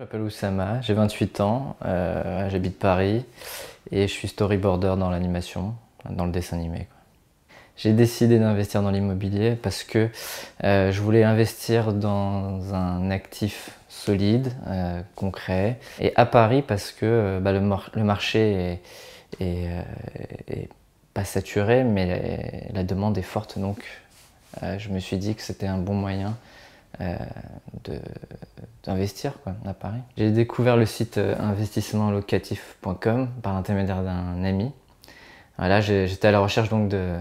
Je m'appelle Oussama, j'ai 28 ans, euh, j'habite Paris et je suis storyboarder dans l'animation, dans le dessin animé. J'ai décidé d'investir dans l'immobilier parce que euh, je voulais investir dans un actif solide, euh, concret, et à Paris parce que bah, le, marché est, pas saturé, mais la, la demande est forte, donc je me suis dit que c'était un bon moyen euh, d'investir à Paris. J'ai découvert le site euh, investissementlocatif.com par l'intermédiaire d'un ami. Voilà j'étais à la recherche donc de,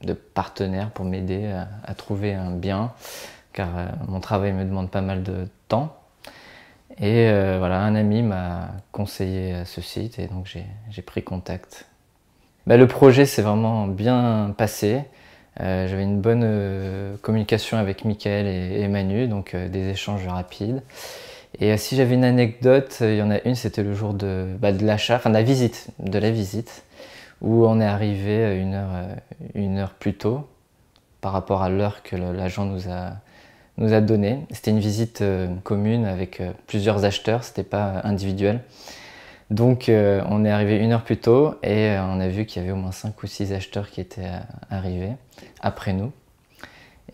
de, partenaires pour m'aider à, trouver un bien, car euh, mon travail me demande pas mal de temps. Et voilà, un ami m'a conseillé ce site et donc j'ai pris contact. Bah, le projet s'est vraiment bien passé. Euh, j'avais une bonne euh, communication avec Mickaël et, Manu, donc euh, des échanges rapides. Et si j'avais une anecdote, il y en a une, c'était le jour de, bah, de l'achat, enfin la visite, de la visite, où on est arrivé une heure, plus tôt par rapport à l'heure que l'agent nous a, nous donnée. C'était une visite commune avec plusieurs acheteurs, c'était pas individuel. Donc euh, on est arrivé une heure plus tôt et euh, on a vu qu'il y avait au moins 5 ou 6 acheteurs qui étaient euh, arrivés après nous.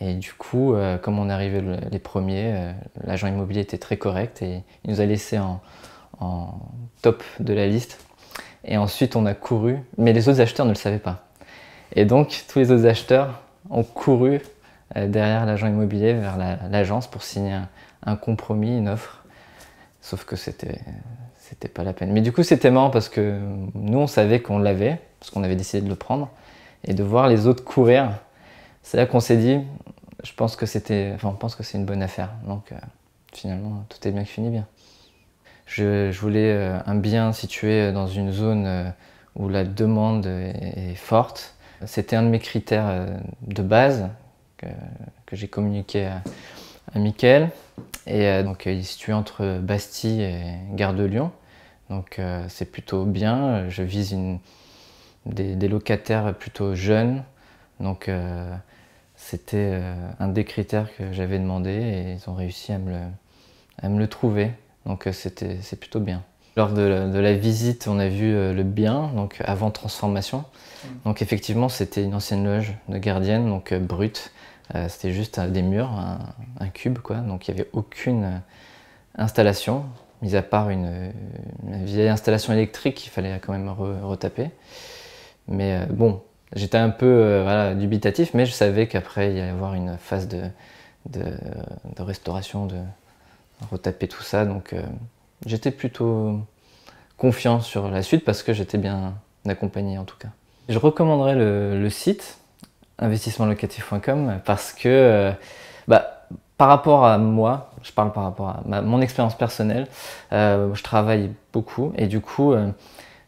Et du coup, comme on est arrivé les premiers, l'agent immobilier était très correct et il nous a laissé en, top de la liste. Et ensuite on a couru, mais les autres acheteurs ne le savaient pas. Et donc tous les autres acheteurs ont couru derrière l'agent immobilier vers l'agence pour signer un, compromis, une offre. Sauf que c'était c'était pas la peine. Mais du coup, c'était marrant parce que nous, on savait qu'on l'avait, parce qu'on avait décidé de le prendre, et de voir les autres courir. C'est là qu'on s'est dit, je pense que c'était, on pense que c'est une bonne affaire. Donc, euh, finalement, tout est bien qui finit bien. Je, voulais euh, un bien situé dans une zone euh, où la demande est, forte. C'était un de mes critères de base que, j'ai communiqué à, à Mickaël. Et euh, donc euh, il est situé entre Bastille et Gare de Lyon. Donc euh, c'est plutôt bien. Je vise une, des, locataires plutôt jeunes. Donc c'était un des critères que j'avais demandé et ils ont réussi à me le, me le trouver. Donc c'était, c'est plutôt bien. Lors de la, de la, visite, on a vu le bien, donc avant transformation. Mm. Donc effectivement, c'était une ancienne loge de gardienne, donc brute, euh, c'était juste des murs, un, cube, quoi. Donc il n'y avait aucune installation, mis à part une, vieille installation électrique qu'il fallait quand même retaper. Mais euh, bon, j'étais un peu euh, dubitatif, mais je savais qu'après il y allait y avoir une phase de, restauration, de retaper tout ça. Donc j'étais plutôt confiant sur la suite parce que j'étais bien accompagné en tout cas. Je recommanderais le site investissementlocatif.com parce que euh, bah, par rapport à moi, je parle par rapport à mon expérience personnelle, euh, je travaille beaucoup et du coup, euh,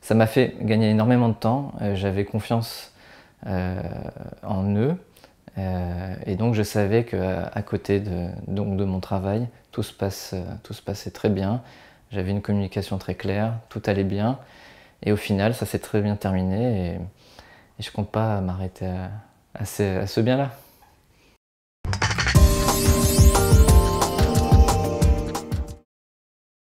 ça m'a fait gagner énormément de temps. J'avais confiance en eux et donc je savais que à côté de, donc de mon travail, tout se, passe, tout se passait très bien. J'avais une communication très claire, tout allait bien et au final, ça s'est très bien terminé et, je je compte pas m'arrêter à à ce, ce bien-là.